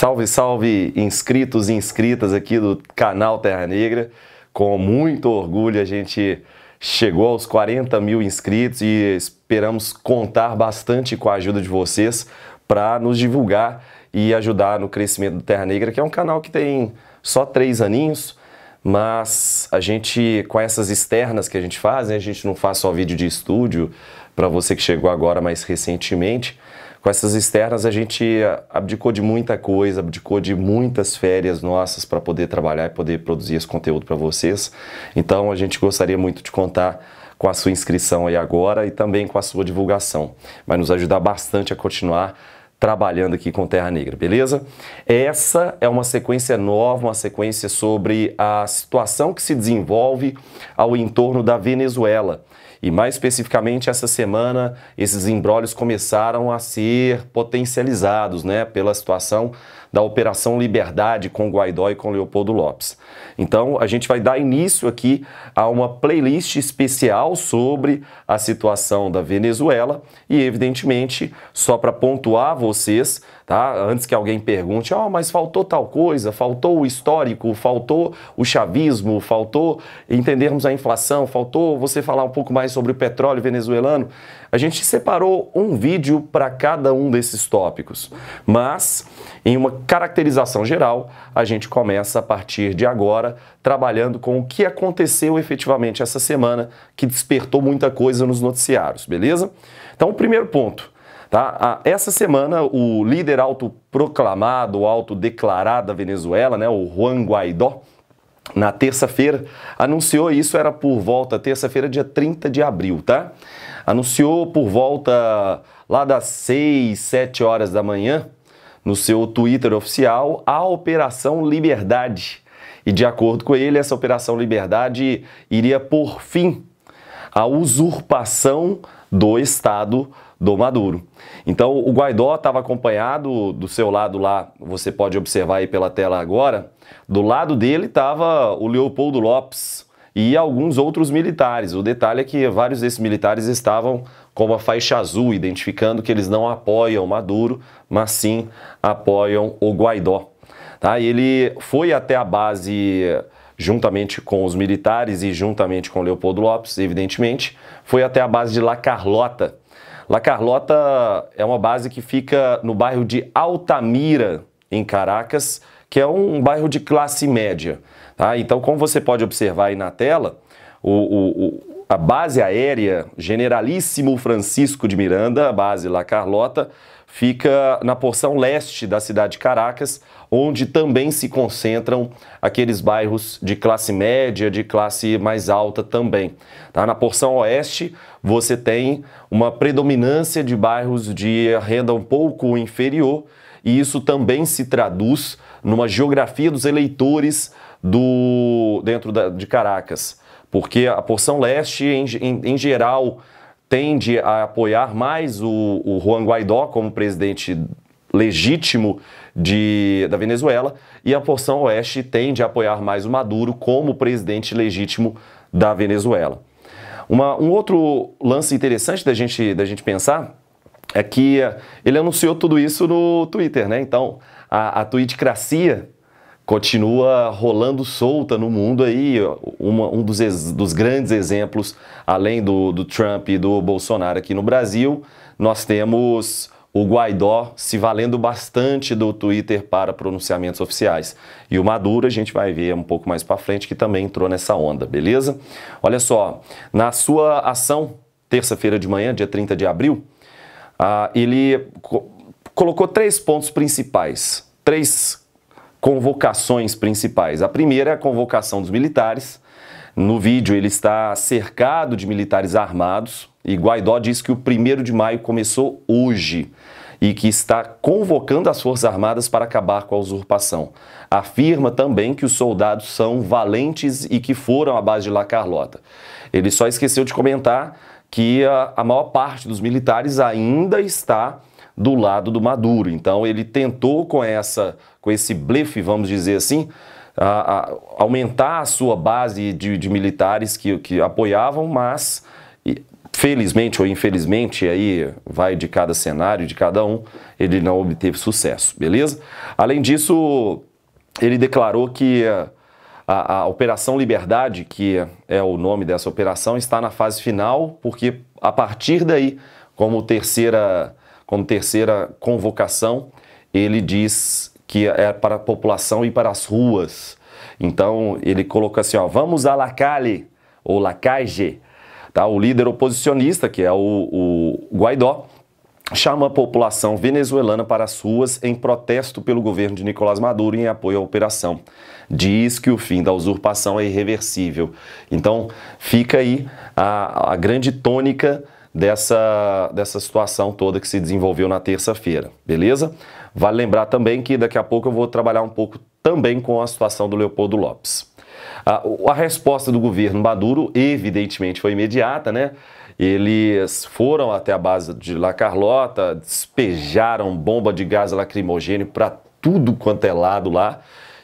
Salve, salve inscritos e inscritas aqui do canal Terra Negra. Com muito orgulho a gente chegou aos 40 mil inscritos e esperamos contar bastante com a ajuda de vocês para nos divulgar e ajudar no crescimento do Terra Negra, que é um canal que tem só três aninhos, mas a gente, com essas externas que a gente faz, né, a gente não faz só vídeo de estúdio, para você que chegou agora mais recentemente, com essas externas a gente abdicou de muita coisa, abdicou de muitas férias nossas para poder trabalhar e poder produzir esse conteúdo para vocês. Então a gente gostaria muito de contar com a sua inscrição aí agora e também com a sua divulgação. Vai nos ajudar bastante a continuar trabalhando aqui com Terra Negra, beleza? Essa é uma sequência nova, uma sequência sobre a situação que se desenvolve ao entorno da Venezuela. E mais especificamente essa semana, esses embrólios começaram a ser potencializados, né, pela situação da Operação Liberdade com Guaidó e com Leopoldo Lopes. Então, a gente vai dar início aqui a uma playlist especial sobre a situação da Venezuela e, evidentemente, só para pontuar vocês, tá? Antes que alguém pergunte, oh, mas faltou tal coisa, faltou o histórico, faltou o chavismo, faltou entendermos a inflação, faltou você falar um pouco mais sobre o petróleo venezuelano. A gente separou um vídeo para cada um desses tópicos, mas em uma caracterização geral, a gente começa a partir de agora trabalhando com o que aconteceu efetivamente essa semana que despertou muita coisa nos noticiários, beleza? Então, o primeiro ponto. Tá? essa semana, o líder autoproclamado, autodeclarado da Venezuela, né, o Juan Guaidó, na terça-feira, anunciou isso, era por volta, terça-feira, dia 30 de abril, tá? anunciou por volta lá das 6, 7 horas da manhã, no seu Twitter oficial, a Operação Liberdade. E de acordo com ele, essa Operação Liberdade iria por fim à usurpação do Estado do Maduro. Então, o Guaidó estava acompanhado do seu lado lá, você pode observar aí pela tela agora, do lado dele estava o Leopoldo Lopes, e alguns outros militares. O detalhe é que vários desses militares estavam com uma faixa azul, identificando que eles não apoiam Maduro, mas sim apoiam o Guaidó. Tá? Ele foi até a base eh, juntamente com os militares e juntamente com Leopoldo Lopes, evidentemente, foi até a base de La Carlota. La Carlota é uma base que fica no bairro de Altamira, em Caracas, que é um bairro de classe média. Tá? Então, como você pode observar aí na tela, o, o, o, a base aérea Generalíssimo Francisco de Miranda, a base La Carlota, fica na porção leste da cidade de Caracas, onde também se concentram aqueles bairros de classe média, de classe mais alta também. Tá? Na porção oeste, você tem uma predominância de bairros de renda um pouco inferior, e isso também se traduz numa geografia dos eleitores do dentro da, de Caracas, porque a porção leste, em, em, em geral, tende a apoiar mais o, o Juan Guaidó como presidente legítimo de, da Venezuela e a porção oeste tende a apoiar mais o Maduro como presidente legítimo da Venezuela. Uma, um outro lance interessante da gente, da gente pensar é que ele anunciou tudo isso no Twitter, né? Então, a, a continua rolando solta no mundo aí. Uma, um dos, dos, grandes exemplos, além do, do Trump e do Bolsonaro aqui no Brasil, nós temos o Guaidó se valendo bastante do Twitter para pronunciamentos oficiais. E o Maduro a gente vai ver um pouco mais para frente que também entrou nessa onda, beleza? Olha só, na sua ação, terça-feira de manhã, dia 30 de abril, ah, ele co colocou três pontos principais, três convocações principais. A primeira é a convocação dos militares. No vídeo, ele está cercado de militares armados e Guaidó diz que o 1 de maio começou hoje e que está convocando as Forças Armadas para acabar com a usurpação. Afirma também que os soldados são valentes e que foram à base de La Carlota. Ele só esqueceu de comentar que a, a maior parte dos militares ainda está do lado do Maduro. Então ele tentou com essa com esse blefe, vamos dizer assim, a, a aumentar a sua base de, de militares que, que apoiavam, mas felizmente ou infelizmente, aí vai de cada cenário, de cada um, ele não obteve sucesso, beleza? Além disso, ele declarou que a, a, Operação Liberdade, que é o nome dessa operação, está na fase final, porque a partir daí, como terceira, como terceira convocação, ele diz que é para a população e para as ruas. Então ele colocou assim, ó, vamos a Lacalle, ou Lacage. tá? o líder oposicionista, que é o, o Guaidó, chama a população venezuelana para as ruas em protesto pelo governo de Nicolás Maduro em apoio à operação. Diz que o fim da usurpação é irreversível. Então fica aí a, a grande tônica dessa, dessa situação toda que se desenvolveu na terça-feira, beleza? Vale lembrar também que daqui a pouco eu vou trabalhar um pouco também com a situação do Leopoldo Lopes. A, a resposta do governo Maduro, evidentemente, foi imediata, né? Eles foram até a base de La Carlota, despejaram bomba de gás lacrimogênio para tudo quanto é lado lá.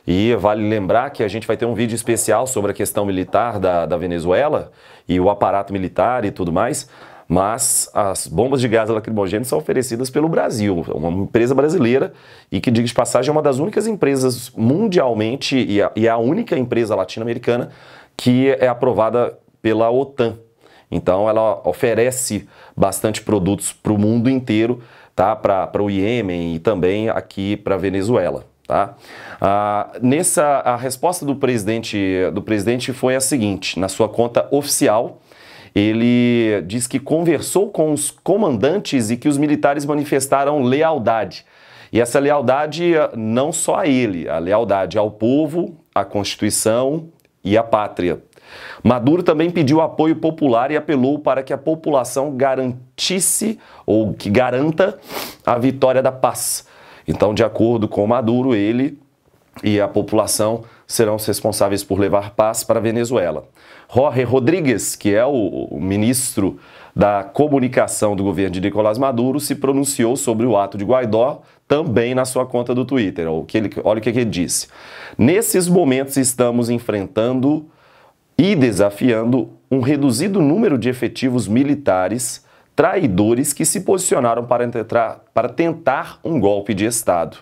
E vale lembrar que a gente vai ter um vídeo especial sobre a questão militar da, da Venezuela e o aparato militar e tudo mais mas as bombas de gás lacrimogêneo são oferecidas pelo Brasil, uma empresa brasileira e que, diga de passagem, é uma das únicas empresas mundialmente e a, e é a única empresa latino-americana que é aprovada pela OTAN. Então, ela oferece bastante produtos para o mundo inteiro, tá? para o Iêmen e também aqui para a Venezuela. Tá? Ah, nessa, a resposta do presidente, do presidente foi a seguinte, na sua conta oficial, ele diz que conversou com os comandantes e que os militares manifestaram lealdade. E essa lealdade eh, não só a ele, a lealdade ao povo, à Constituição e à pátria. Maduro também pediu apoio popular e apelou para que a população garantisse ou que garanta a vitória da paz. Então, de acordo com Maduro, ele e a população serão os responsáveis por levar paz para a Venezuela. Jorge Rodrigues, que é o ministro da comunicação do governo de Nicolás Maduro, se pronunciou sobre o ato de Guaidó também na sua conta do Twitter. O que ele, olha o que ele disse. Nesses momentos estamos enfrentando e desafiando um reduzido número de efetivos militares traidores que se posicionaram para, entrar, para tentar um golpe de Estado.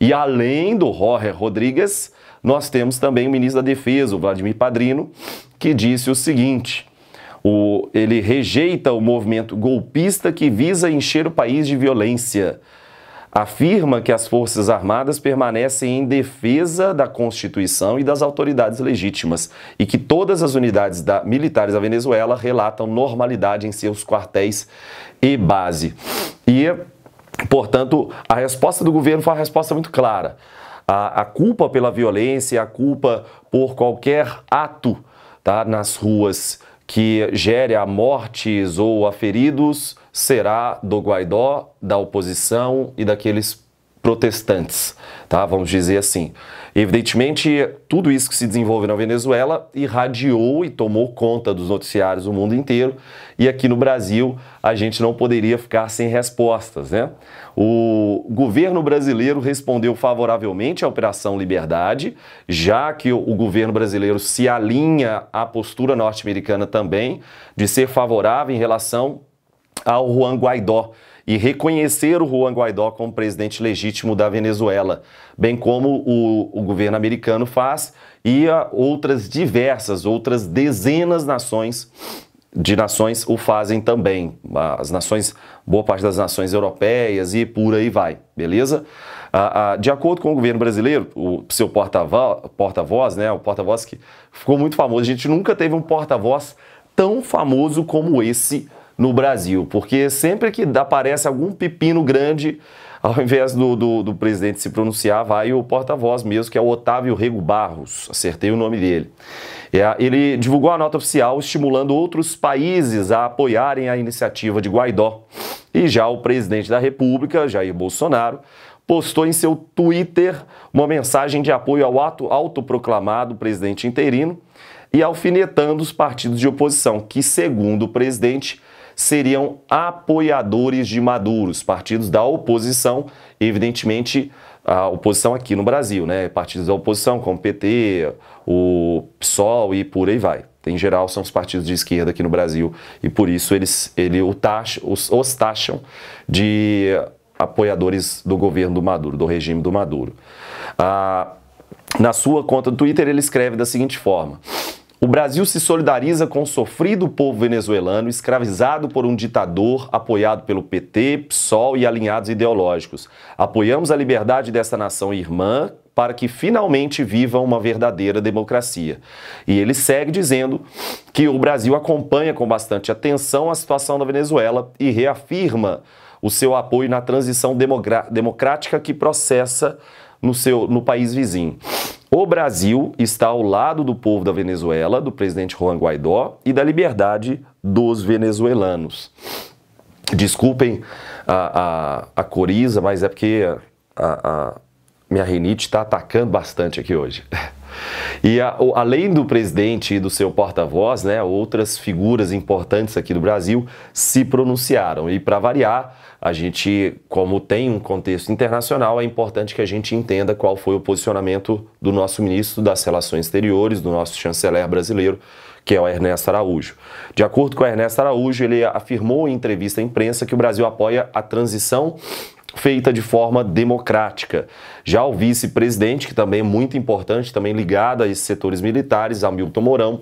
E além do Jorge Rodrigues, nós temos também o ministro da Defesa, o Vladimir Padrino, que disse o seguinte: o, ele rejeita o movimento golpista que visa encher o país de violência. Afirma que as Forças Armadas permanecem em defesa da Constituição e das autoridades legítimas e que todas as unidades da, militares da Venezuela relatam normalidade em seus quartéis e base. E, portanto, a resposta do governo foi uma resposta muito clara a, a culpa pela violência, a culpa por qualquer ato tá, nas ruas que gere a mortes ou a feridos será do Guaidó, da oposição e daqueles protestantes, tá? Vamos dizer assim. Evidentemente, tudo isso que se desenvolve na Venezuela irradiou e tomou conta dos noticiários do mundo inteiro, e aqui no Brasil a gente não poderia ficar sem respostas, né? O governo brasileiro respondeu favoravelmente à Operação Liberdade, já que o governo brasileiro se alinha à postura norte-americana também de ser favorável em relação ao Juan Guaidó, e reconhecer o Juan Guaidó como presidente legítimo da Venezuela, bem como o, o governo americano faz e ah, outras diversas, outras dezenas de nações de nações o fazem também. As nações, boa parte das nações europeias e por aí vai, beleza? Ah, ah, de acordo com o governo brasileiro, o seu porta-voz, né, o porta-voz que ficou muito famoso, a gente nunca teve um porta-voz tão famoso como esse no Brasil, porque sempre que aparece algum pepino grande, ao invés do, do, do presidente se pronunciar, vai o porta-voz mesmo, que é o Otávio Rego Barros, acertei o nome dele. É, ele divulgou a nota oficial estimulando outros países a apoiarem a iniciativa de Guaidó. E já o presidente da República, Jair Bolsonaro, postou em seu Twitter uma mensagem de apoio ao ato autoproclamado presidente interino e alfinetando os partidos de oposição, que, segundo o presidente, seriam apoiadores de Maduro, os partidos da oposição, evidentemente a oposição aqui no Brasil, né? Partidos da oposição como PT, o PSOL e por aí vai. Em geral, são os partidos de esquerda aqui no Brasil e por isso eles ele o taxa, os, os taxam de apoiadores do governo do Maduro, do regime do Maduro. Ah, na sua conta do Twitter, ele escreve da seguinte forma: o Brasil se solidariza com o sofrido povo venezuelano escravizado por um ditador apoiado pelo PT, PSOL e alinhados ideológicos. Apoiamos a liberdade desta nação irmã para que finalmente viva uma verdadeira democracia. E ele segue dizendo que o Brasil acompanha com bastante atenção a situação da Venezuela e reafirma o seu apoio na transição democrática que processa no, seu, no país vizinho. O Brasil está ao lado do povo da Venezuela, do presidente Juan Guaidó e da liberdade dos venezuelanos. Desculpem a, a, a coriza, mas é porque a, a minha rinite está atacando bastante aqui hoje. E a, o, além do presidente e do seu porta-voz, né, outras figuras importantes aqui do Brasil se pronunciaram. E para variar, a gente, como tem um contexto internacional, é importante que a gente entenda qual foi o posicionamento do nosso ministro das Relações Exteriores, do nosso chanceler brasileiro, que é o Ernesto Araújo. De acordo com o Ernesto Araújo, ele afirmou em entrevista à imprensa que o Brasil apoia a transição feita de forma democrática. Já o vice-presidente, que também é muito importante, também ligado a esses setores militares, Hamilton Mourão,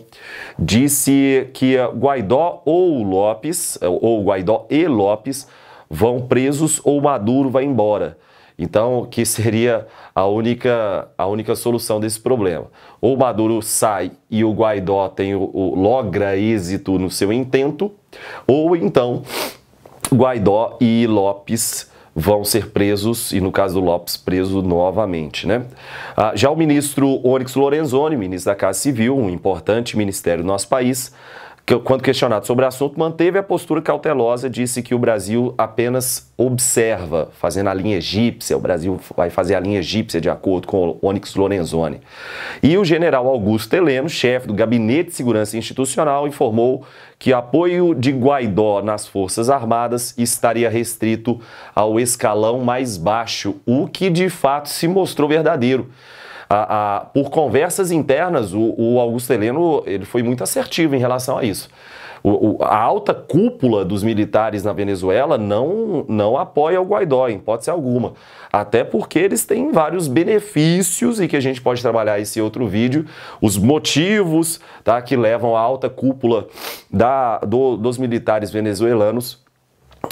disse que eh, Guaidó ou Lopes, eh, ou Guaidó e Lopes, vão presos ou Maduro vai embora. Então, que seria a única, a única solução desse problema. Ou Maduro sai e o Guaidó tem o, o logra êxito no seu intento, ou então Guaidó e Lopes vão ser presos, e no caso do Lopes, preso novamente. Né? Ah, já o ministro Onyx Lorenzoni, ministro da Casa Civil, um importante ministério do nosso país, quando questionado sobre o assunto, manteve a postura cautelosa, disse que o Brasil apenas observa, fazendo a linha egípcia, o Brasil vai fazer a linha egípcia de acordo com Onyx Lorenzoni. E o general Augusto Heleno, chefe do Gabinete de Segurança Institucional, informou que apoio de Guaidó nas Forças Armadas estaria restrito ao escalão mais baixo, o que de fato se mostrou verdadeiro a, a, por conversas internas, o, o, Augusto Heleno ele foi muito assertivo em relação a isso. O, o, a alta cúpula dos militares na Venezuela não, não apoia o Guaidó, em hipótese alguma. Até porque eles têm vários benefícios e que a gente pode trabalhar esse outro vídeo, os motivos tá, que levam a alta cúpula da, do, dos militares venezuelanos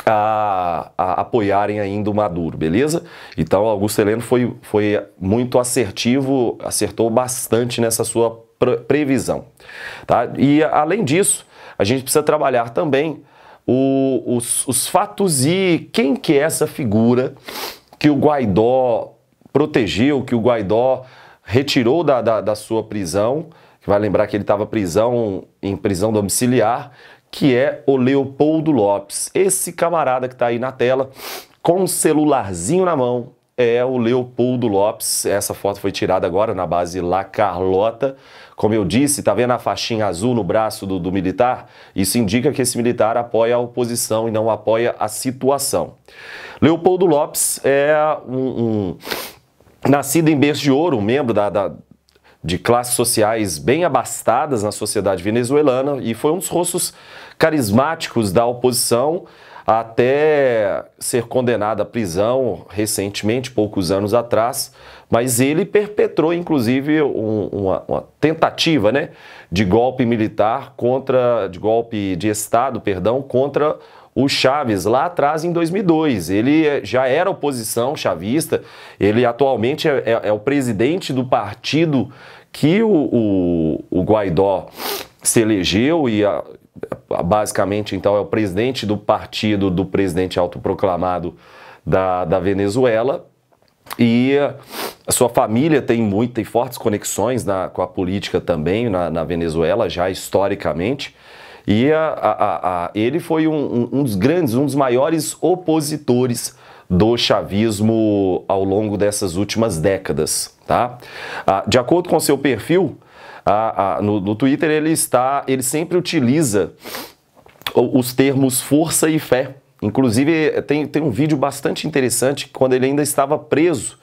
a, a, apoiarem ainda o Maduro, beleza? Então, Augusto Heleno foi, foi muito assertivo, acertou bastante nessa sua pre previsão. Tá? E, além disso, a gente precisa trabalhar também o, os, os fatos e quem que é essa figura que o Guaidó protegeu, que o Guaidó retirou da, da, da sua prisão, que vai lembrar que ele estava prisão em prisão domiciliar, que é o Leopoldo Lopes. Esse camarada que está aí na tela, com um celularzinho na mão, é o Leopoldo Lopes. Essa foto foi tirada agora na base La Carlota. Como eu disse, está vendo a faixinha azul no braço do, do militar? Isso indica que esse militar apoia a oposição e não apoia a situação. Leopoldo Lopes é um, um nascido em berço de ouro, um membro da, da de classes sociais bem abastadas na sociedade venezuelana e foi um dos rostos carismáticos da oposição até ser condenado à prisão recentemente, poucos anos atrás, mas ele perpetrou inclusive um, uma, uma, tentativa né, de golpe militar contra, de golpe de Estado, perdão, contra o Chaves lá atrás em 2002. Ele já era oposição chavista, ele atualmente é, é, é o presidente do partido que o, o, o Guaidó se elegeu e a, basicamente então é o presidente do partido do presidente autoproclamado da, da Venezuela. E a sua família tem muitas e fortes conexões na, com a política também na, na Venezuela, já historicamente. E a, a, a, ele foi um, um, dos grandes, um dos maiores opositores do chavismo ao longo dessas últimas décadas. Tá? Ah, de acordo com seu perfil, a, a, no, no Twitter ele está, ele sempre utiliza os termos força e fé. Inclusive, tem, tem um vídeo bastante interessante quando ele ainda estava preso.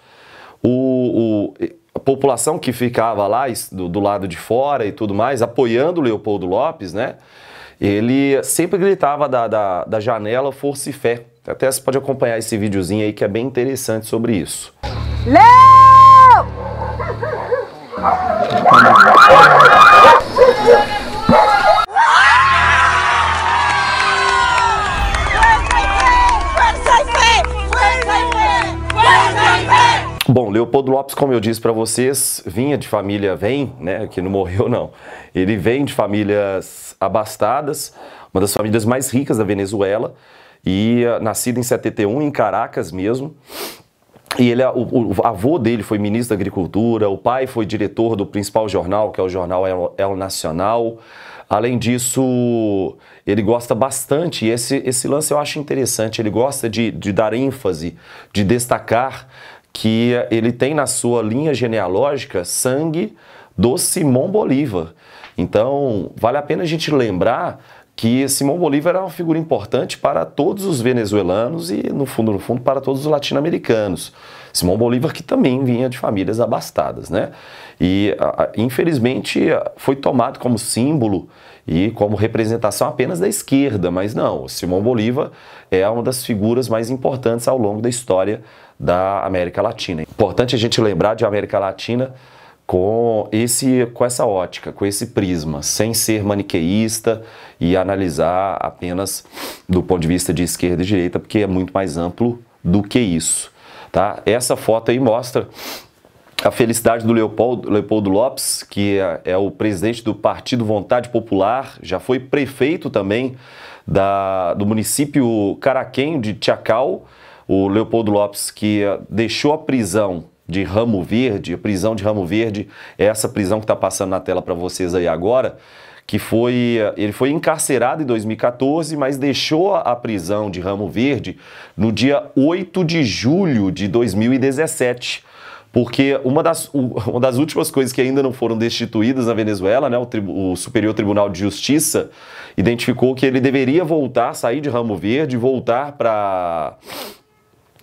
O, o a população que ficava lá do, do, lado de fora e tudo mais, apoiando o Leopoldo Lopes, né? Ele sempre gritava da, da, da janela força e fé. Até você pode acompanhar esse videozinho aí que é bem interessante sobre isso. Leo! Bom, Leopoldo Lopes, como eu disse para vocês, vinha de família, vem, né, que não morreu não. Ele vem de famílias abastadas, uma das famílias mais ricas da Venezuela, e ah, nascido em 71 em Caracas mesmo. E ele, o, o, avô dele foi ministro da Agricultura, o pai foi diretor do principal jornal, que é o jornal El, El Nacional. Além disso, ele gosta bastante, e esse, esse lance eu acho interessante, ele gosta de, de dar ênfase, de destacar que ele tem na sua linha genealógica sangue do Simão Bolívar. Então, vale a pena a gente lembrar que Simão Bolívar era uma figura importante para todos os venezuelanos e, no fundo, no fundo, para todos os latino-americanos. Simão Bolívar que também vinha de famílias abastadas, né? E, infelizmente, foi tomado como símbolo e como representação apenas da esquerda, mas não, Simão Bolívar é uma das figuras mais importantes ao longo da história da América Latina. Importante a gente lembrar de América Latina com, esse, com essa ótica, com esse prisma, sem ser maniqueísta e analisar apenas do ponto de vista de esquerda e direita, porque é muito mais amplo do que isso. Tá? Essa foto aí mostra a felicidade do Leopoldo, Leopoldo Lopes, que é, é, o presidente do Partido Vontade Popular, já foi prefeito também da, do município Caraquém de Tiacal. O Leopoldo Lopes, que deixou a prisão de Ramo Verde, a prisão de Ramo Verde, é essa prisão que está passando na tela para vocês aí agora, que foi eh, ele foi encarcerado em 2014, mas deixou a prisão de Ramo Verde no dia 8 de julho de 2017. Porque uma das, uma das últimas coisas que ainda não foram destituídas na Venezuela, né, o, o Superior Tribunal de Justiça identificou que ele deveria voltar, sair de Ramo Verde, voltar para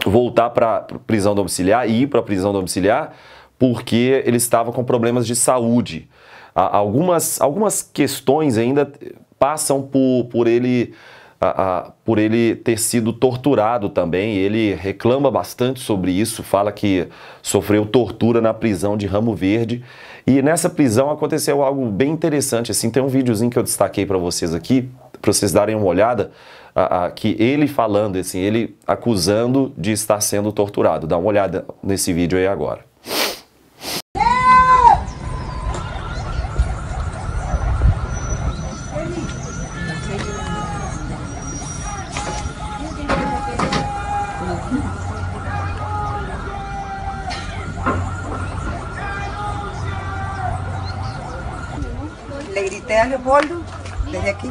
voltar para prisão domiciliar e ir para prisão domiciliar porque ele estava com problemas de saúde. algumas, algumas questões ainda passam por, por ele a, por ele ter sido torturado também. Ele reclama bastante sobre isso, fala que sofreu tortura na prisão de Ramo Verde. E nessa prisão aconteceu algo bem interessante. Assim, tem um videozinho que eu destaquei para vocês aqui, para vocês darem uma olhada a, a, que ele falando, assim, ele acusando de estar sendo torturado. Dá uma olhada nesse vídeo aí agora. Le grité a Leopoldo desde aquí.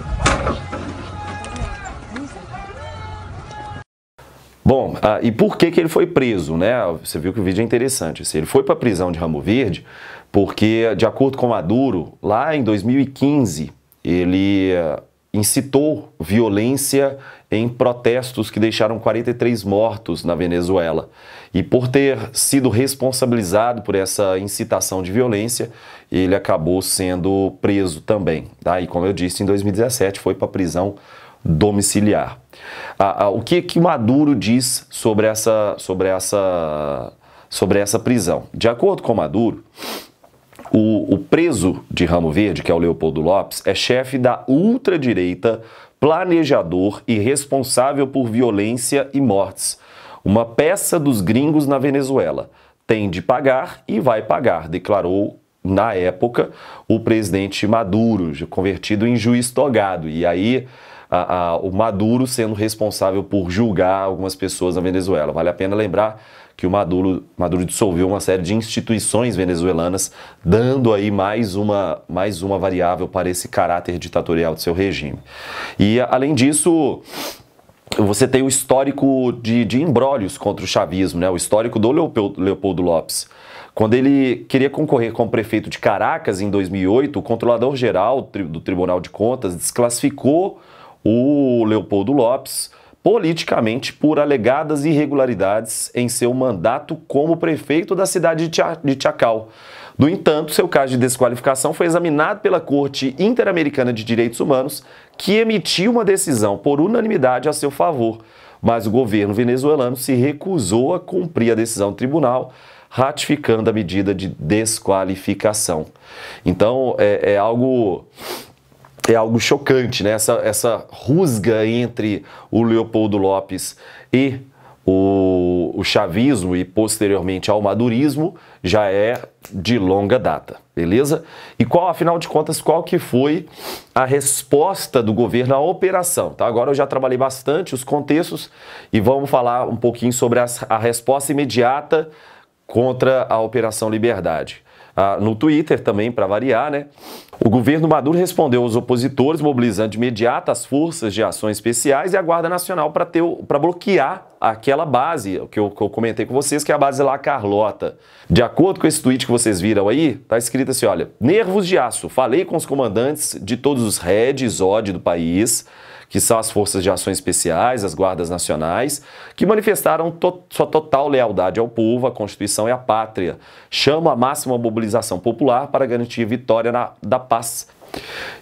ah, e por que, que ele foi preso, né? Você viu que o vídeo é interessante. Assim, ele foi para a prisão de Ramo Verde porque, de acordo com Maduro, lá em 2015, ele ah, incitou violência em protestos que deixaram 43 mortos na Venezuela. E por ter sido responsabilizado por essa incitação de violência, ele acabou sendo preso também. Tá? E como eu disse, em 2017 foi para a prisão domiciliar. Ah, ah, o que que Maduro diz sobre essa, sobre essa, sobre essa prisão? De acordo com Maduro, o, o preso de Ramo Verde, que é o Leopoldo Lopes, é chefe da ultradireita, planejador e responsável por violência e mortes. Uma peça dos gringos na Venezuela. Tem de pagar e vai pagar, declarou na época o presidente Maduro, convertido em juiz togado. E aí a, a, o Maduro sendo responsável por julgar algumas pessoas na Venezuela. Vale a pena lembrar que o Maduro, Maduro dissolveu uma série de instituições venezuelanas, dando aí mais uma, mais uma variável para esse caráter ditatorial do seu regime. E além disso, você tem o histórico de, de embrólios contra o chavismo, né? o histórico do Leopoldo Lopes. Quando ele queria concorrer como prefeito de Caracas em 2008, o controlador-geral do Tribunal de Contas desclassificou o Leopoldo Lopes politicamente por alegadas irregularidades em seu mandato como prefeito da cidade de Chacal. No entanto, seu caso de desqualificação foi examinado pela Corte Interamericana de Direitos Humanos, que emitiu uma decisão por unanimidade a seu favor, mas o governo venezuelano se recusou a cumprir a decisão do tribunal, ratificando a medida de desqualificação. Então, é, é algo é algo chocante, né? Essa, essa rusga entre o Leopoldo Lopes e o, o chavismo e posteriormente ao madurismo já é de longa data, beleza? E qual, afinal de contas, qual que foi a resposta do governo à operação? Tá? Agora eu já trabalhei bastante os contextos e vamos falar um pouquinho sobre a resposta imediata contra a Operação Liberdade ah, no Twitter também, para variar, né? O governo Maduro respondeu aos opositores, mobilizando de imediato as forças de ações especiais e a Guarda Nacional para bloquear aquela base que eu, que eu comentei com vocês, que é a base lá Carlota. De acordo com esse tweet que vocês viram aí, tá escrito assim, olha, nervos de aço, falei com os comandantes de todos os REDs, OD do país, que são as Forças de Ações Especiais, as Guardas Nacionais, que manifestaram to sua total lealdade ao povo, à Constituição e à pátria. Chamo a máxima mobilização popular para garantir vitória na, da paz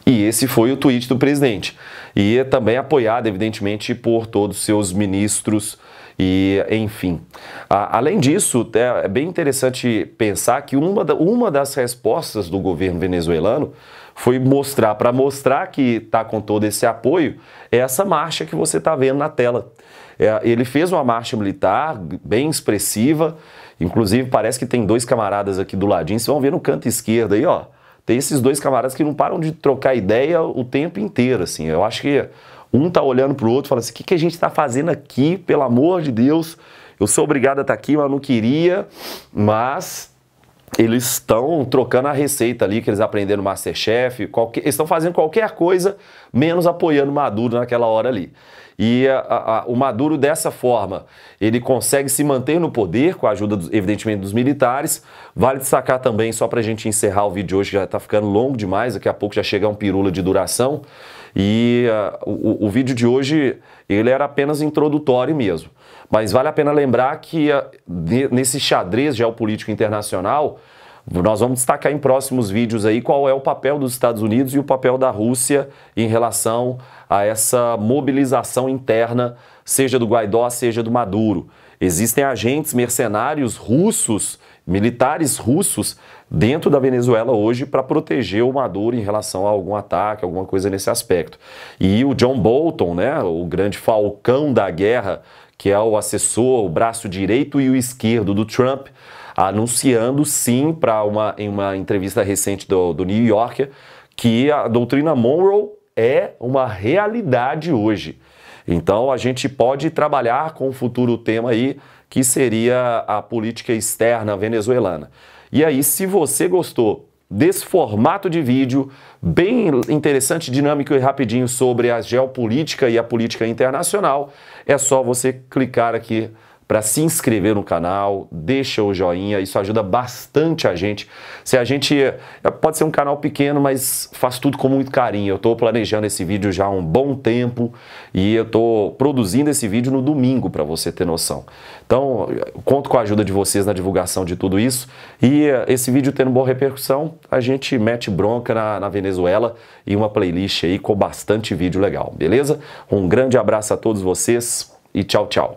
e esse foi o tweet do presidente. E é também apoiado, evidentemente, por todos os seus ministros e, enfim. A, além disso, é, é bem interessante pensar que uma, da, uma das respostas do governo venezuelano foi mostrar, para mostrar que está com todo esse apoio, é essa marcha que você está vendo na tela. É, ele fez uma marcha militar bem expressiva, inclusive parece que tem dois camaradas aqui do ladinho, vocês vão ver no canto esquerdo aí, ó tem esses dois camaradas que não param de trocar ideia o tempo inteiro, assim. Eu acho que um tá olhando pro outro e fala assim, o que, que a gente tá fazendo aqui, pelo amor de Deus? Eu sou obrigado a estar tá aqui, mas não queria, mas eles estão trocando a receita ali que eles aprenderam no Masterchef, qualquer, eles estão fazendo qualquer coisa menos apoiando Maduro naquela hora ali. E a, a, o Maduro, dessa forma, ele consegue se manter no poder com a ajuda, dos, evidentemente, dos militares. Vale destacar também, só para a gente encerrar o vídeo de hoje, já está ficando longo demais, daqui a pouco já chega um pirula de duração. E ah, o, o, vídeo de hoje, ele era apenas introdutório mesmo. Mas vale a pena lembrar que ah, nesse xadrez geopolítico internacional, nós vamos destacar em próximos vídeos aí qual é o papel dos Estados Unidos e o papel da Rússia em relação a essa mobilização interna, seja do Guaidó, seja do Maduro. Existem agentes mercenários russos, militares russos, dentro da Venezuela hoje para proteger o Maduro em relação a algum ataque, alguma coisa nesse aspecto. E o John Bolton, né, o grande falcão da guerra, que é o assessor, o braço direito e o esquerdo do Trump, anunciando sim para uma, em uma entrevista recente do, do New Yorker que a doutrina Monroe é uma realidade hoje. Então a gente pode trabalhar com o futuro tema aí, que seria a política externa venezuelana. E aí, se você gostou desse formato de vídeo, bem interessante, dinâmico e rapidinho sobre a geopolítica e a política internacional, é só você clicar aqui para se inscrever no canal, deixa o joinha, isso ajuda bastante a gente. Se a gente eh, pode ser um canal pequeno, mas faz tudo com muito carinho. Eu estou planejando esse vídeo já há um bom tempo e eu estou produzindo esse vídeo no domingo para você ter noção. Então, conto com a ajuda de vocês na divulgação de tudo isso e eh, esse vídeo tendo boa repercussão, a gente mete bronca na, na Venezuela e uma playlist aí com bastante vídeo legal, beleza? Um grande abraço a todos vocês e tchau, tchau.